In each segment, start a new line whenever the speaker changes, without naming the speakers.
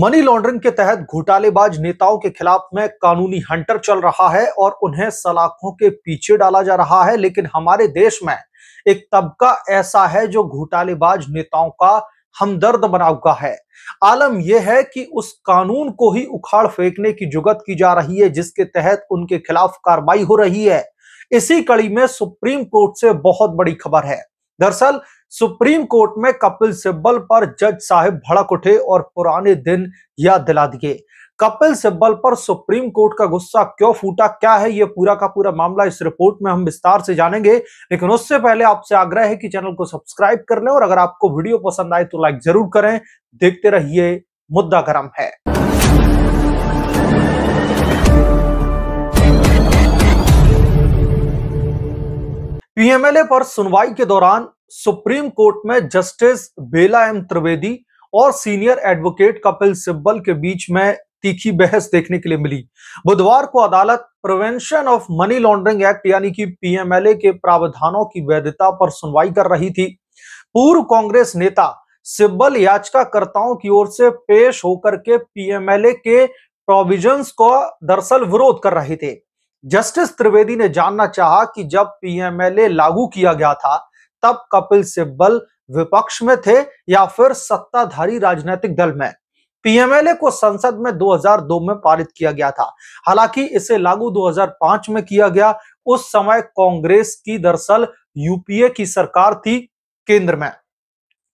money laundering के तहत घोटालेबाज नेताओं के खिलाफ में कानूनी हंटर चल रहा है और उन्हें सलाखों के पीछे डाला जा रहा है लेकिन हमारे देश में एक तबका ऐसा है जो घोटालेबाज नेताओं का हमदर्द बना हुआ है आलम यह है कि उस कानून को ही उखाड़ फेंकने की जुगत की जा रही है जिसके तहत उनके खिलाफ कार्रवाई हो रही है इसी कड़ी में सुप्रीम कोर्ट से बहुत बड़ी खबर है दरअसल सुप्रीम कोर्ट में कपिल सिब्बल पर जज साहब भड़क उठे और पुराने दिन याद दिला दिए कपिल सिब्बल पर सुप्रीम कोर्ट का गुस्सा क्यों फूटा क्या है ये पूरा का पूरा मामला इस रिपोर्ट में हम विस्तार से जानेंगे लेकिन उससे पहले आपसे आग्रह है कि चैनल को सब्सक्राइब कर लें और अगर आपको वीडियो पसंद आए तो लाइक जरूर करें देखते रहिए मुद्दा गर्म है पीएमएलए पर सुनवाई के दौरान सुप्रीम कोर्ट में जस्टिस बेला एम त्रिवेदी और सीनियर एडवोकेट कपिल सिब्बल के बीच में तीखी बहस देखने के लिए मिली बुधवार को अदालत prevention of money laundering act यानी कि पीएमएलए के प्रावधानों की वैधता पर सुनवाई कर रही थी पूर्व कांग्रेस नेता सिब्बल याचिकाकर्ताओं की ओर से पेश होकर के पीएमएलए के प्रोविजंस का दरअसल विरोध कर रहे थे जस्टिस त्रिवेदी ने जानना चाहा कि जब पीएमएलए लागू किया गया था तब कपिल सिब्बल विपक्ष में थे या फिर सत्ताधारी राजनीतिक दल में पीएमएलए को संसद में 2002 में पारित किया गया था हालांकि इसे लागू 2005 में किया गया उस समय कांग्रेस की दरअसल यूपीए की सरकार थी केंद्र में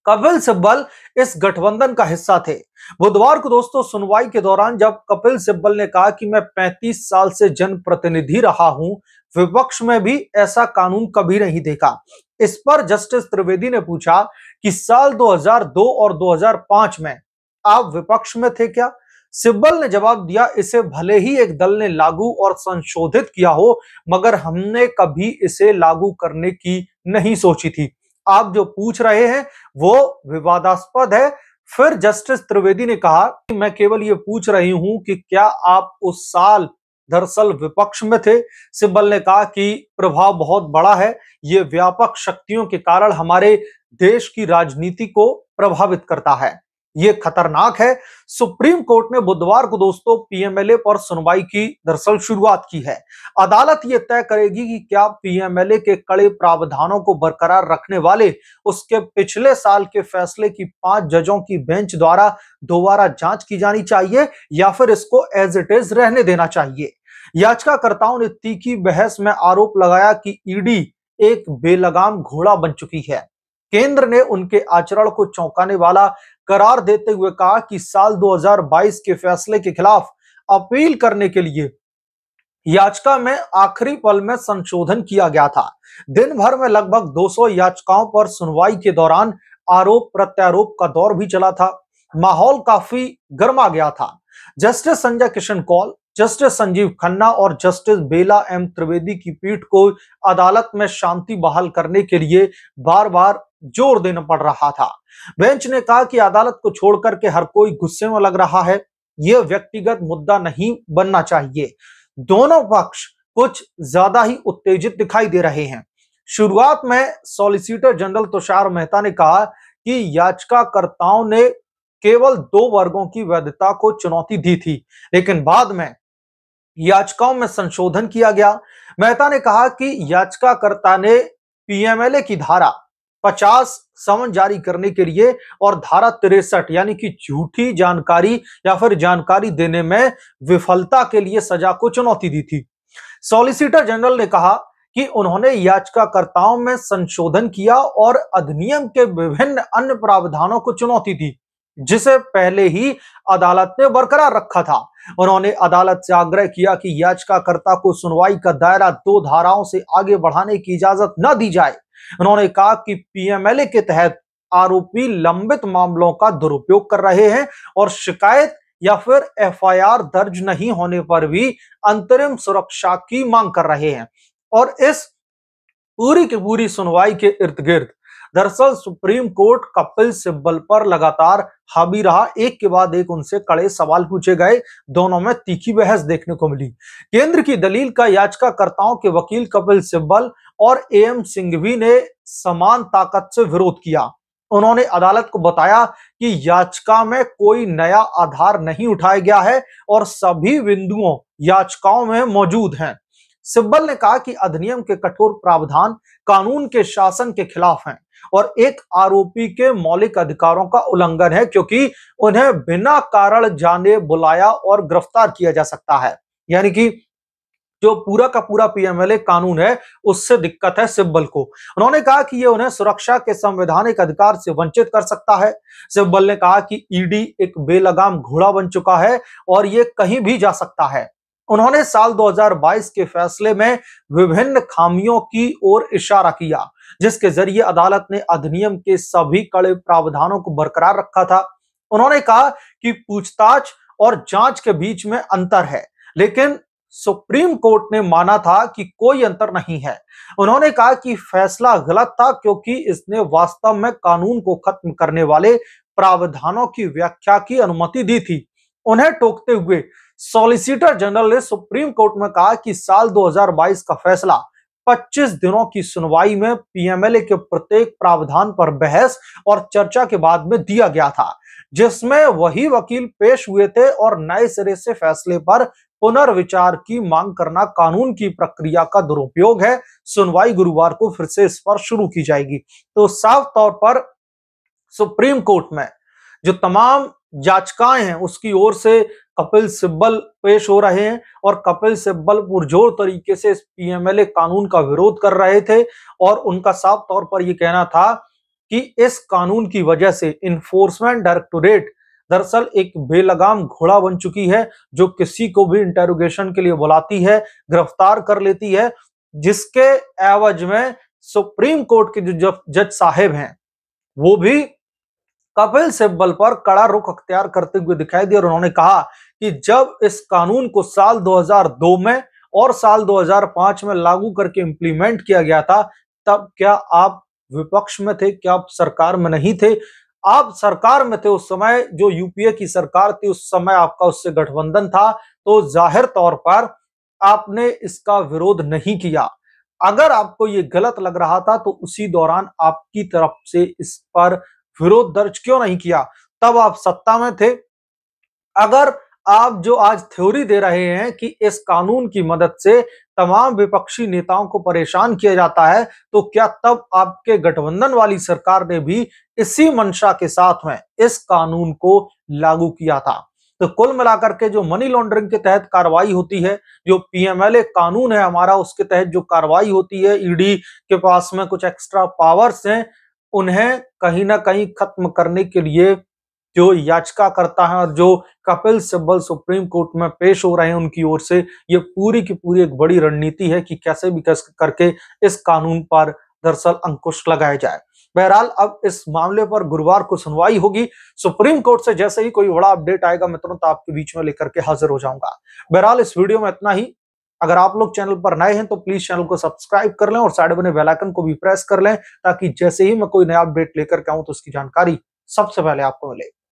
कपिल सिब्बल इस गठबंधन का हिस्सा थे बुधवार को दोस्तों सुनवाई के दौरान जब कपिल सिब्बल ने कहा कि मैं 35 साल से जनप्रतिनिधि रहा हूं विपक्ष में भी ऐसा कानून कभी नहीं देखा इस पर जस्टिस त्रिवेदी ने पूछा कि साल 2002 और 2005 में आप विपक्ष में थे क्या सिब्बल ने जवाब दिया इसे भले ही एक दल ने लागू और संशोधित किया हो मगर हमने कभी इसे लागू करने की नहीं सोची थी आप जो पूछ रहे हैं वो विवादास्पद है फिर जस्टिस त्रिवेदी ने कहा कि मैं केवल ये पूछ रही हूं कि क्या आप उस साल दरअसल विपक्ष में थे सिब्बल ने कहा कि प्रभाव बहुत बड़ा है ये व्यापक शक्तियों के कारण हमारे देश की राजनीति को प्रभावित करता है ये खतरनाक है सुप्रीम कोर्ट ने बुधवार को दोस्तों पीएमएलए पर सुनवाई की दरअसल शुरुआत की है अदालत ये तय करेगी कि क्या पीएमएलए के कड़े प्रावधानों को बरकरार रखने वाले उसके पिछले साल के फैसले की पांच जजों की बेंच द्वारा दोबारा जांच की जानी चाहिए या फिर इसको एज इट इज रहने देना चाहिए याचिकाकर्ताओं ने तीखी बहस में आरोप लगाया कि ईडी एक बेलगाम घोड़ा बन चुकी है केंद्र ने उनके आचरण को चौंकाने वाला करार देते हुए कहा कि साल 2022 के फैसले के खिलाफ अपील करने के लिए याचिका में आखिरी पल में संशोधन किया गया था दिन भर में लगभग 200 याचिकाओं पर सुनवाई के दौरान आरोप प्रत्यारोप का दौर भी चला था माहौल काफी गर्मा गया था जस्टिस संजय किशन कौल जस्टिस संजीव खन्ना और जस्टिस बेला एम त्रिवेदी की पीठ को अदालत में शांति बहाल करने के लिए बार बार जोर देना पड़ रहा था बेंच ने कहा कि अदालत को छोड़कर के हर कोई गुस्से में लग रहा है यह व्यक्तिगत मुद्दा नहीं बनना चाहिए दोनों पक्ष कुछ ज्यादा ही उत्तेजित दिखाई दे रहे हैं शुरुआत में सॉलिसिटर जनरल तुषार मेहता ने कहा कि याचिकाकर्ताओं ने केवल दो वर्गों की वैधता को चुनौती दी थी लेकिन बाद में याचिकाओं में संशोधन किया गया मेहता ने कहा कि याचिकाकर्ता ने पीएमएलए की धारा 50 समन जारी करने के लिए और धारा तिरसठ यानी कि झूठी जानकारी या फिर जानकारी देने में विफलता के लिए सजा को चुनौती दी थी सॉलिसिटर जनरल ने कहा कि उन्होंने याचिकाकर्ताओं में संशोधन किया और अधिनियम के विभिन्न अन्य प्रावधानों को चुनौती दी जिसे पहले ही अदालत ने बरकरार रखा था उन्होंने अदालत से आग्रह किया कि याचिकाकर्ता को सुनवाई का दायरा दो धाराओं से आगे बढ़ाने की इजाजत न दी जाए उन्होंने कहा कि पीएमएलए के तहत आरोपी लंबित मामलों का दुरुपयोग कर रहे हैं और शिकायत या फिर एफआईआर दर्ज नहीं होने पर भी अंतरिम सुरक्षा की मांग कर रहे हैं और इस पूरी की पूरी सुनवाई के इर्द गिर्द दरअसल सुप्रीम कोर्ट कपिल सिब्बल पर लगातार हावी रहा एक के बाद एक उनसे कड़े सवाल पूछे गए दोनों में तीखी बहस देखने को मिली केंद्र की दलील का याचिकाकर्ताओं के वकील कपिल सिब्बल और ए एम सिंघवी ने समान ताकत से विरोध किया उन्होंने अदालत को बताया कि याचिका में कोई नया आधार नहीं उठाया गया है और सभी बिंदुओं याचिकाओं में मौजूद हैं सिब्बल ने कहा कि अधिनियम के कठोर प्रावधान कानून के शासन के खिलाफ हैं और एक आरोपी के मौलिक अधिकारों का उल्लंघन है क्योंकि उन्हें बिना कारण जाने बुलाया और गिरफ्तार किया जा सकता है यानी कि जो पूरा का पूरा पीएमएलए कानून है उससे दिक्कत है सिब्बल को उन्होंने कहा कि यह उन्हें सुरक्षा के संवैधानिक अधिकार से वंचित कर सकता है सिब्बल ने कहा कि ईडी एक बेलगाम घोड़ा बन चुका है और ये कहीं भी जा सकता है उन्होंने साल 2022 के फैसले में विभिन्न खामियों की ओर इशारा किया जिसके जरिए अदालत ने अधिनियम के सभी कड़े प्रावधानों को बरकरार रखा था उन्होंने कहा कि पूछताछ और जांच के बीच में अंतर है लेकिन सुप्रीम कोर्ट ने माना था कि कोई अंतर नहीं है उन्होंने कहा कि फैसला गलत था क्योंकि इसने वास्तव में कानून को खत्म करने वाले प्रावधानों की व्याख्या की अनुमति दी थी उन्हें टोकते हुए सॉलिसिटर जनरल ने सुप्रीम कोर्ट में कहा कि साल 2022 का फैसला 25 दिनों की सुनवाई में पीएमएलए के प्रत्येक प्रावधान पर बहस और चर्चा के बाद में दिया गया था जिसमें वही वकील पेश हुए थे और नए सिरे से फैसले पर पुनर्विचार की मांग करना कानून की प्रक्रिया का दुरुपयोग है सुनवाई गुरुवार को फिर से इस पर शुरू की जाएगी तो साफ तौर पर सुप्रीम कोर्ट में जो तमाम याचिकाएं हैं उसकी ओर से कपिल सिब्बल पेश हो रहे हैं और कपिल सिब्बल पुरजोर तरीके से इस पीएमएलए कानून का विरोध कर रहे थे और उनका साफ तौर पर यह कहना था कि इस कानून की वजह से इन्फोर्समेंट डायरेक्टोरेट दरअसल एक बेलगाम घोड़ा बन चुकी है जो किसी को भी इंटेरोगेशन के लिए बुलाती है गिरफ्तार कर लेती है जिसके एवज में सुप्रीम कोर्ट के जो जज साहेब हैं वो भी कपिल सिब्बल पर कड़ा रुख अख्तियार करते हुए दिखाई दिया और उन्होंने कहा कि जब इस कानून को साल 2002 में और साल 2005 में लागू करके इम्प्लीमेंट किया गया था तब क्या आप विपक्ष में थे क्या आप सरकार में नहीं थे आप सरकार में थे उस समय जो यूपीए की सरकार थी उस समय आपका उससे गठबंधन था तो जाहिर तौर पर आपने इसका विरोध नहीं किया अगर आपको ये गलत लग रहा था तो उसी दौरान आपकी तरफ से इस पर विरोध दर्ज क्यों नहीं किया तब आप सत्ता में थे अगर आप जो आज थ्योरी दे रहे हैं कि इस कानून की मदद से तमाम विपक्षी नेताओं को परेशान किया जाता है तो क्या तब आपके गठबंधन वाली सरकार ने भी इसी मंशा के साथ में इस कानून को लागू किया था तो कुल मिलाकर के जो मनी लॉन्ड्रिंग के तहत कार्रवाई होती है जो पीएमएलए कानून है हमारा उसके तहत जो कार्रवाई होती है ईडी e के पास में कुछ एक्स्ट्रा पावर्स हैं उन्हें कहीं ना कहीं खत्म करने के लिए जो याचिका करता है और जो कपिल सिब्बल सुप्रीम कोर्ट में पेश हो रहे हैं उनकी ओर से ये पूरी की पूरी एक बड़ी रणनीति है कि कैसे भी करके इस कानून पर दरअसल अंकुश लगाया जाए बहरहाल अब इस मामले पर गुरुवार को सुनवाई होगी सुप्रीम कोर्ट से जैसे ही कोई बड़ा अपडेट आएगा मैं तुरंत आपके बीच में लेकर के हाजिर हो जाऊंगा बहरहाल इस वीडियो में इतना ही अगर आप लोग चैनल पर नए हैं तो प्लीज चैनल को सब्सक्राइब कर लें और साइड बने बेलाइकन को भी प्रेस कर लें ताकि जैसे ही मैं कोई नया अपडेट लेकर के आऊं तो उसकी जानकारी सबसे पहले आपको मिले